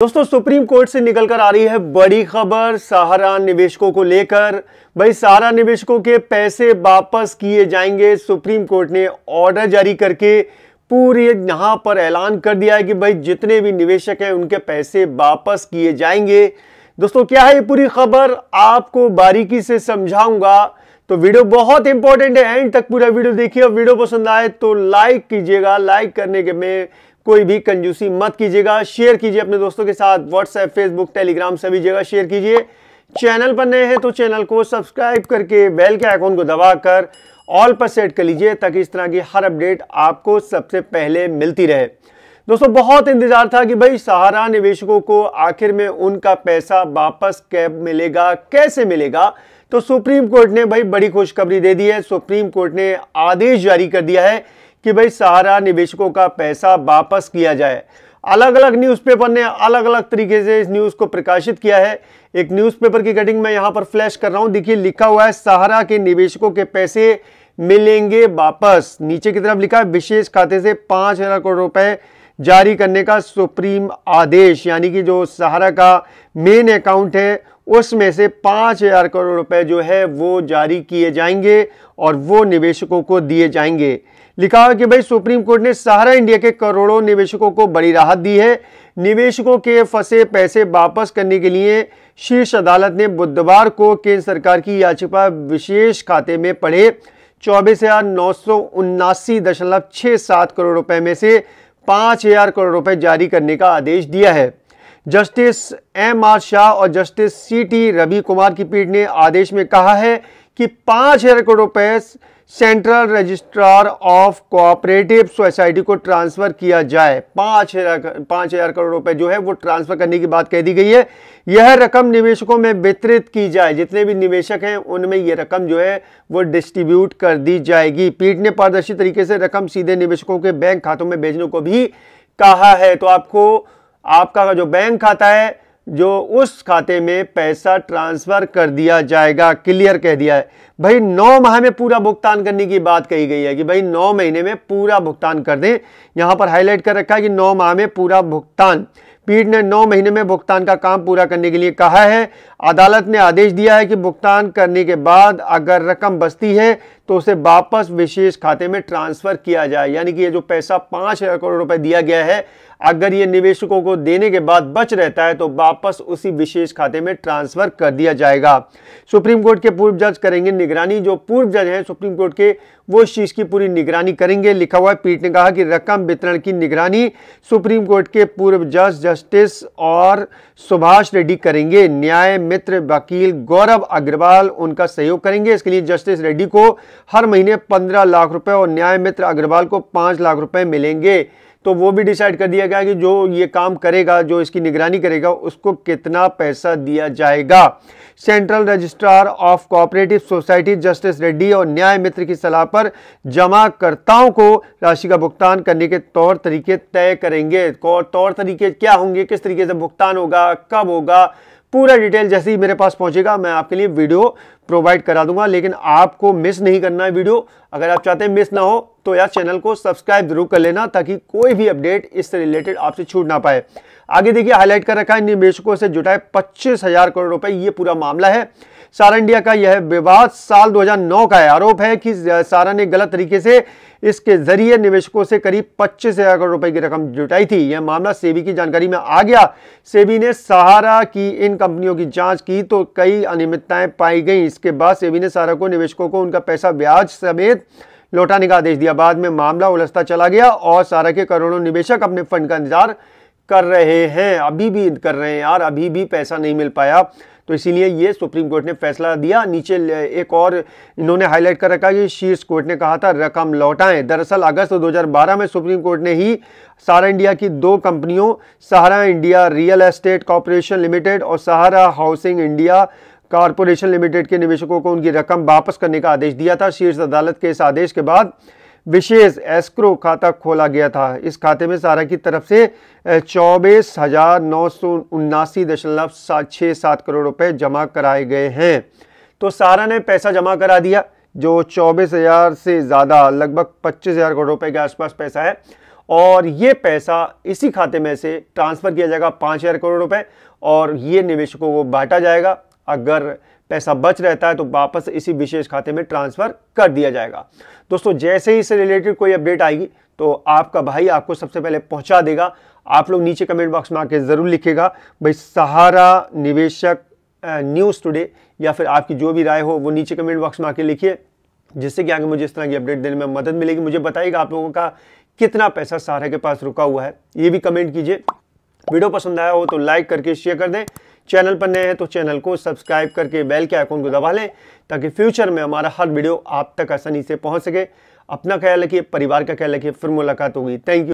दोस्तों supreme court से निकलकर आ रही है बड़ी खबर सहारा निवेशकों को लेकर भाई सहारा निवेशकों के पैसे वापस किए जाएंगे सुप्रीम कोर्ट ने ऑर्डर जारी करके पूरे यहां पर ऐलान कर दिया है कि भाई जितने भी निवेशक हैं उनके पैसे वापस किए जाएंगे दोस्तों क्या है ये पूरी खबर आपको बारीकी से समझाऊंगा तो वीडियो बहुत इंपॉर्टेंट है एंड तक पूरा वीडियो देखिए और वीडियो पसंद आए तो लाइक कीजिएगा लाइक करने के में कोई भी कंजूसी मत कीजिएगा शेयर कीजिए अपने दोस्तों के साथ व्हाट्सएप फेसबुक टेलीग्राम सभी जगह शेयर कीजिए चैनल पर नए हैं तो चैनल को सब्सक्राइब करके बेल के आइकॉन को दबाकर ऑल पर सेट कर लीजिए ताकि इस तरह की हर अपडेट आपको सबसे पहले मिलती रहे दोस्तों बहुत इंतजार था कि भाई सहारा निवेशकों को आखिर में उनका पैसा वापस कैब मिलेगा कैसे मिलेगा तो सुप्रीम कोर्ट ने भाई बड़ी खुशखबरी दे दी है सुप्रीम कोर्ट ने आदेश जारी कर दिया है कि भाई सहारा निवेशकों का पैसा वापस किया जाए अलग अलग न्यूज़पेपर ने अलग अलग तरीके से इस न्यूज़ को प्रकाशित किया है एक न्यूज़पेपर की कटिंग मैं यहाँ पर फ्लैश कर रहा हूँ देखिए लिखा हुआ है सहारा के निवेशकों के पैसे मिलेंगे वापस नीचे की तरफ लिखा है विशेष खाते से पाँच हज़ार करोड़ रुपए जारी करने का सुप्रीम आदेश यानी कि जो सहारा का मेन अकाउंट है उसमें से पाँच हज़ार करोड़ रुपए जो है वो जारी किए जाएंगे और वो निवेशकों को दिए जाएंगे लिखा है कि भाई सुप्रीम कोर्ट ने सहारा इंडिया के करोड़ों निवेशकों को बड़ी राहत दी है निवेशकों के फंसे पैसे वापस करने के लिए शीर्ष अदालत ने बुधवार को केंद्र सरकार की याचिका विशेष खाते में पड़े चौबीस हजार नौ सौ उन्नासी दशमलव छः सात करोड़ रुपए में से पाँच हज़ार करोड़ रुपए जारी करने का आदेश दिया है जस्टिस एम आर शाह और justice C T Ravi Kumar की पीठ ने आदेश में कहा है कि पाँच हजार करोड़ रुपए central registrar of cooperative society को ट्रांसफ़र किया जाए पाँच हजार पाँच हजार करोड़ रुपए जो है वो ट्रांसफ़र करने की बात कह दी गई है यह रकम निवेशकों में वितरित की जाए जितने भी निवेशक हैं उनमें यह रकम जो है वो डिस्ट्रीब्यूट कर दी जाएगी पीठ ने पारदर्शी तरीके से रकम सीधे निवेशकों के बैंक खातों में भेजने को भी कहा है तो आपको आपका जो बैंक खाता है जो उस खाते में पैसा ट्रांसफ़र कर दिया जाएगा क्लियर कह दिया है भाई नौ माह में पूरा भुगतान करने की बात कही गई है कि भाई नौ महीने में पूरा भुगतान कर दें यहाँ पर हाईलाइट कर रखा है कि नौ माह में पूरा भुगतान पीठ ने नौ महीने में भुगतान का काम पूरा करने के लिए कहा है अदालत ने आदेश दिया है कि भुगतान करने के बाद अगर रकम बचती है तो उसे वापस विशेष खाते में ट्रांसफर किया जाए यानी कि ये जो पैसा पाँच हजार करोड़ रुपए दिया गया है अगर ये निवेशकों को देने के बाद बच रहता है तो वापस उसी विशेष खाते में ट्रांसफर कर दिया जाएगा सुप्रीम कोर्ट के पूर्व जज करेंगे निगरानी जो पूर्व जज हैं सुप्रीम कोर्ट के वो इस चीज़ की पूरी निगरानी करेंगे लिखा हुआ है पीठ ने कहा कि रकम वितरण की निगरानी सुप्रीम कोर्ट के पूर्व जज जस्टिस और सुभाष रेड्डी करेंगे न्याय मित्र वकील गौरव अग्रवाल उनका सहयोग करेंगे इसके लिए जस्टिस रेड्डी को हर महीने पंद्रह लाख रुपए और न्याय मित्र अग्रवाल को पाँच लाख रुपए मिलेंगे तो वो भी डिसाइड कर दिया गया कि जो ये काम करेगा जो इसकी निगरानी करेगा उसको कितना पैसा दिया जाएगा central registrar of cooperative society justice Reddy और न्याय मित्र की सलाह पर जमाकर्ताओं को राशि का भुगतान करने के तौर तरीके तय करेंगे तौर तरीके क्या होंगे किस तरीके से भुगतान होगा कब होगा पूरा डिटेल जैसे ही मेरे पास पहुंचेगा मैं आपके लिए वीडियो प्रोवाइड करा दूंगा लेकिन आपको मिस नहीं करना है वीडियो अगर आप चाहते हैं मिस ना हो तो यार चैनल को सब्सक्राइब जरूर कर लेना ताकि कोई भी अपडेट इससे रिलेटेड आपसे छूट ना पाए आगे देखिए हाईलाइट कर रखा है निवेशकों से जुटाए पच्चीस हजार करोड़ रुपए ये पूरा मामला है सारा इंडिया का यह विवाद साल 2009 का है आरोप है कि सारा ने गलत तरीके से इसके जरिए निवेशकों से करीब पच्चीस हजार करोड़ रुपए की रकम जुटाई थी यह मामला सेबी की जानकारी में आ गया सेबी ने सहारा की इन कंपनियों की जांच की तो कई अनियमितताएं पाई गई इसके बाद सेबी ने सहारा को निवेशकों को उनका पैसा ब्याज समेत लौटाने का आदेश दिया बाद में मामला उलझता चला गया और सारा के करोड़ों निवेशक अपने फंड का इंतजार कर रहे हैं अभी भी कर रहे हैं यार अभी भी पैसा नहीं मिल पाया तो इसीलिए ये सुप्रीम कोर्ट ने फैसला दिया नीचे एक और इन्होंने हाईलाइट कर रखा कि शीर्ष कोर्ट ने कहा था रकम लौटाएं दरअसल अगस्त 2012 में सुप्रीम कोर्ट ने ही सहारा इंडिया की दो कंपनियों Sahara India real estate corporation limited और Sahara housing India corporation limited के निवेशकों को उनकी रकम वापस करने का आदेश दिया था शीर्ष अदालत के इस आदेश के बाद विशेष एस्क्रो खाता खोला गया था इस खाते में सारा की तरफ से चौबीस हज़ार नौ सौ उन्नासी दशमलव सात छः सात करोड़ रुपए जमा कराए गए हैं तो सारा ने पैसा जमा करा दिया जो चौबीस हज़ार से ज़्यादा लगभग पच्चीस हज़ार करोड़ रुपए के आसपास पैसा है और ये पैसा इसी खाते में से ट्रांसफ़र किया जाएगा पाँच हज़ार करोड़ रुपए और ये निवेशकों को बांटा जाएगा अगर पैसा बच रहता है तो वापस इसी विशेष खाते में ट्रांसफ़र कर दिया जाएगा दोस्तों जैसे ही इससे रिलेटेड कोई अपडेट आएगी तो आपका भाई आपको सबसे पहले पहुंचा देगा आप लोग नीचे कमेंट बॉक्स में आके ज़रूर लिखेगा भाई सहारा निवेशक न्यूज़ टुडे या फिर आपकी जो भी राय हो वो नीचे कमेंट बॉक्स में आके लिखिए जिससे कि आगे मुझे इस तरह की अपडेट देने में मदद मिलेगी मुझे बताइएगा आप लोगों का कितना पैसा सहारा के पास रुका हुआ है ये भी कमेंट कीजिए वीडियो पसंद आया हो तो लाइक करके शेयर कर दें चैनल पर नए हैं तो चैनल को सब्सक्राइब करके बेल के आइकॉन को दबा लें ताकि फ्यूचर में हमारा हर वीडियो आप तक आसानी से पहुंच सके अपना ख्याल रखिए परिवार का ख्याल रखिए फिर मुलाकात होगी थैंक यू